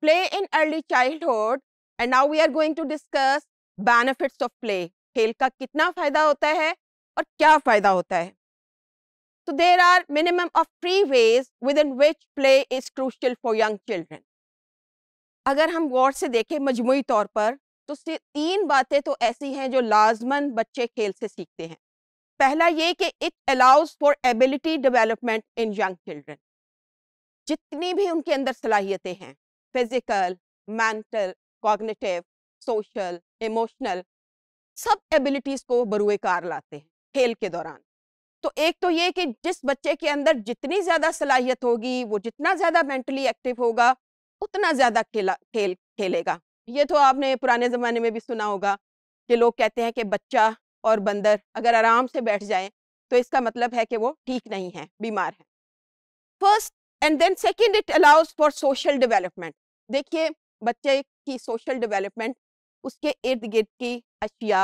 play in early childhood and now we are going to discuss benefits of play खेल का कितना फायदा होता है और क्या फायदा होता है so there are minimum of three ways within which play is crucial for young children अगर हम गौर से देखें मजमू तौर पर तो तीन बातें तो ऐसी हैं जो लाजमन बच्चे खेल से सीखते हैं पहला ये कि it allows for ability development in young children जितनी भी उनके अंदर सलाहियतें हैं physical mental cognitive social emotional सब एबिलिटीज को कार लाते हैं खेल के दौरान तो एक तो ये कि जिस बच्चे के अंदर जितनी ज्यादा सलाहियत होगी वो जितना ज्यादा मेंटली एक्टिव होगा उतना ज्यादा खेला खेल खेलेगा ये तो आपने पुराने ज़माने में भी सुना होगा कि लोग कहते हैं कि बच्चा और बंदर अगर आराम से बैठ जाए तो इसका मतलब है कि वो ठीक नहीं है बीमार है first and then second it allows for social development देखिए बच्चे की सोशल डेवलपमेंट उसके इर्द गिर्द की अशिया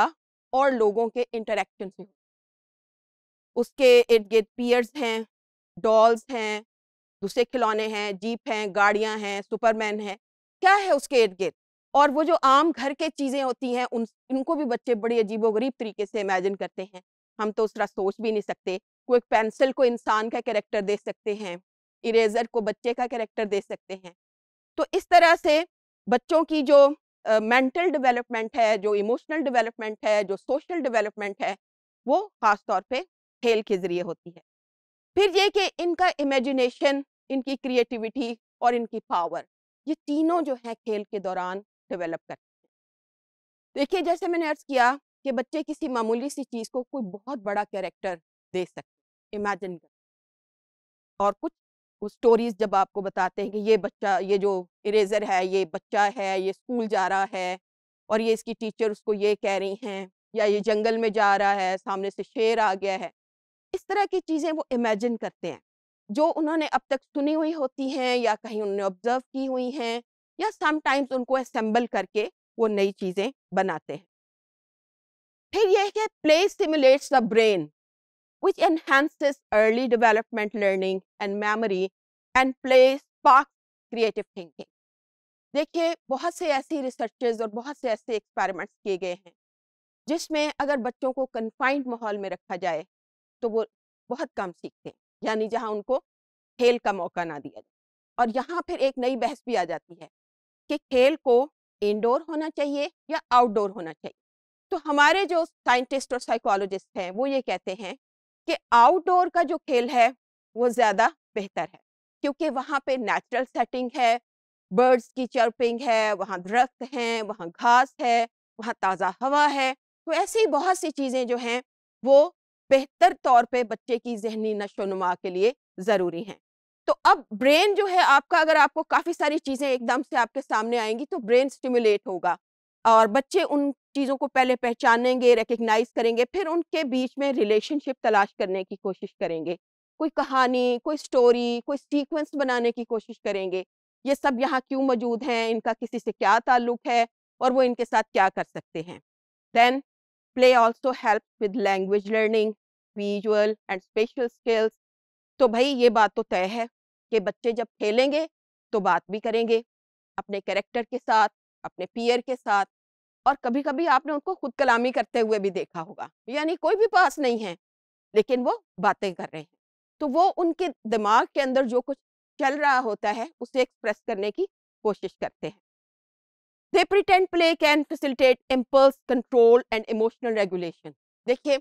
और लोगों के इंटरेक्शन से उसके इर्द गिर्द पियर्स हैं डॉल्स हैं दूसरे खिलौने हैं जीप हैं गाड़ियां हैं सुपरमैन हैं क्या है उसके इर्द गिर्द और वो जो आम घर के चीज़ें होती हैं उन उनको भी बच्चे बड़ी अजीबोगरीब तरीके से इमेजिन करते हैं हम तो तरह सोच भी नहीं सकते कोई पेंसिल को इंसान का कैरेक्टर दे सकते हैं इरेजर को बच्चे का कैरेक्टर दे सकते हैं तो इस तरह से बच्चों की जो मेंटल uh, डेवलपमेंट है जो इमोशनल डेवलपमेंट है जो सोशल डेवलपमेंट है वो ख़ास तौर पे खेल के ज़रिए होती है फिर ये कि इनका इमेजिनेशन इनकी क्रिएटिविटी और इनकी पावर ये तीनों जो है खेल के दौरान डेवलप करते हैं देखिए जैसे मैंने अर्ज़ किया कि बच्चे किसी मामूली सी चीज़ को कोई बहुत बड़ा कैरेक्टर दे सकते इमेजिन कर और कुछ वो स्टोरीज जब आपको बताते हैं कि ये बच्चा ये जो इरेजर है ये बच्चा है ये स्कूल जा रहा है और ये इसकी टीचर उसको ये कह रही हैं या ये जंगल में जा रहा है सामने से शेर आ गया है इस तरह की चीज़ें वो इमेजिन करते हैं जो उन्होंने अब तक सुनी हुई होती हैं या कहीं उन्होंने ऑब्जर्व की हुई हैं या समटाइम्स उनको असम्बल करके वो नई चीज़ें बनाते हैं फिर यह है कि play simulates the brain which enhances early development learning and memory and plays spark creative thinking. देखिए बहुत से ऐसी रिसर्चेज और बहुत से ऐसे एक्सपेरिमेंट्स किए गए हैं जिसमें अगर बच्चों को कन्फाइंड माहौल में रखा जाए तो वो बहुत कम सीखते हैं यानी जहाँ उनको खेल का मौका ना दिया जाए और यहाँ फिर एक नई बहस भी आ जाती है कि खेल को इंडोर होना चाहिए या आउटडोर होना चाहिए तो हमारे जो साइंटिस्ट और साइकोलॉजिस्ट हैं वो ये कहते हैं कि आउटडोर का जो खेल है वो ज़्यादा बेहतर है क्योंकि वहां पे नेचुरल सेटिंग है बर्ड्स की चर्पिंग है वहाँ दरख्त हैं वहाँ घास है वहाँ ताज़ा हवा है तो ऐसी बहुत सी चीज़ें जो हैं वो बेहतर तौर पे बच्चे की जहनी नशो नुमा के लिए ज़रूरी हैं तो अब ब्रेन जो है आपका अगर आपको काफ़ी सारी चीज़ें एकदम से आपके सामने आएंगी तो ब्रेन स्टिमुलेट होगा और बच्चे उन चीज़ों को पहले पहचानेंगे रिकग्नाइज करेंगे फिर उनके बीच में रिलेशनशिप तलाश करने की कोशिश करेंगे कोई कहानी कोई स्टोरी कोई सीक्वेंस बनाने की कोशिश करेंगे ये सब यहाँ क्यों मौजूद हैं इनका किसी से क्या ताल्लुक है और वो इनके साथ क्या कर सकते हैं then play also help with language learning visual and special skills तो भाई ये बात तो तय है कि बच्चे जब खेलेंगे तो बात भी करेंगे अपने कैरेक्टर के साथ अपने पीयर के साथ और कभी कभी आपने उनको खुद कलामी करते हुए भी देखा होगा यानी कोई भी पास नहीं है लेकिन वो बातें कर रहे हैं तो वो उनके दिमाग के अंदर जो कुछ चल रहा होता है उसे एक्सप्रेस करने की कोशिश करते हैं the pretend play can facilitate impulse control and emotional regulation देखिए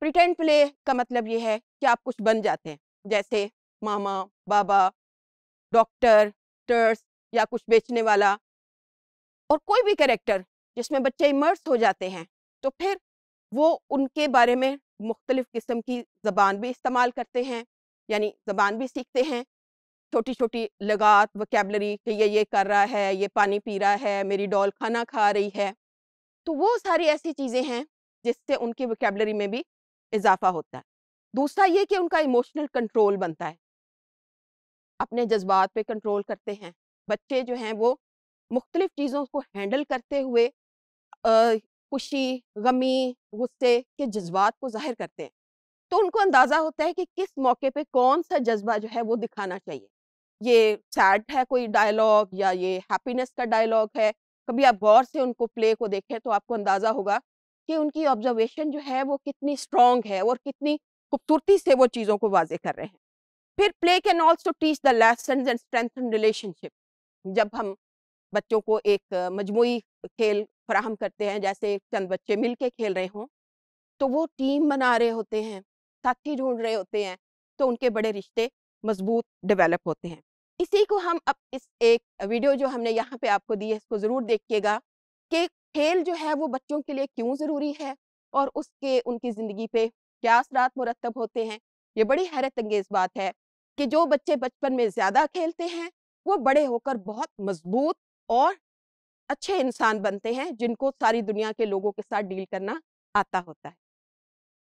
प्रिटेंट प्ले का मतलब ये है कि आप कुछ बन जाते हैं जैसे मामा बाबा डॉक्टर टर्स या कुछ बेचने वाला और कोई भी कैरेक्टर जिसमें बच्चे इमर्स हो जाते हैं तो फिर वो उनके बारे में मुख्तलिफ़ किस्म की ज़बान भी इस्तेमाल करते हैं यानी ज़बान भी सीखते हैं छोटी छोटी लगात वकेबलरी कि ये ये कर रहा है ये पानी पी रहा है मेरी डॉल खाना खा रही है तो वो सारी ऐसी चीज़ें हैं जिससे उनकी वकेबलरी में भी इजाफा होता है दूसरा ये कि उनका इमोशनल कंट्रोल बनता है अपने जज्बात पे कंट्रोल करते हैं बच्चे जो हैं वो मुख्तलिफ चीज़ों को हैंडल करते हुए खुशी गमी गुस्से के जज्बात को जाहिर करते हैं तो उनको अंदाज़ा होता है कि किस मौके पर कौन सा जज्बा जो है वो दिखाना चाहिए ये सैड है कोई डायलॉग या ये हैप्पीनेस का डायलॉग है कभी आप गौर से उनको प्ले को देखें तो आपको अंदाज़ा होगा कि उनकी ऑब्जर्वेशन जो है वो कितनी स्ट्रॉन्ग है और कितनी खूबसूरती से वो चीज़ों को वाजे कर रहे हैं फिर play can also teach the lesson and strengthen relationship जब हम बच्चों को एक मजमू खेल फ्राहम करते हैं जैसे चंद बच्चे मिल के खेल रहे हों तो वो टीम बना रहे होते हैं साथी ढूंढ रहे होते हैं तो उनके बड़े रिश्ते मजबूत डेवलप होते हैं इसी को हम अब इस एक वीडियो जो हमने यहाँ पे आपको दी है इसको ज़रूर देखिएगा कि खेल जो है वो बच्चों के लिए क्यों ज़रूरी है और उसके उनकी ज़िंदगी पे क्या असरात मुरतब होते हैं ये बड़ी हैरत अंगेज़ बात है कि जो बच्चे बचपन में ज़्यादा खेलते हैं वो बड़े होकर बहुत मजबूत और अच्छे इंसान बनते हैं जिनको सारी दुनिया के लोगों के साथ डील करना आता होता है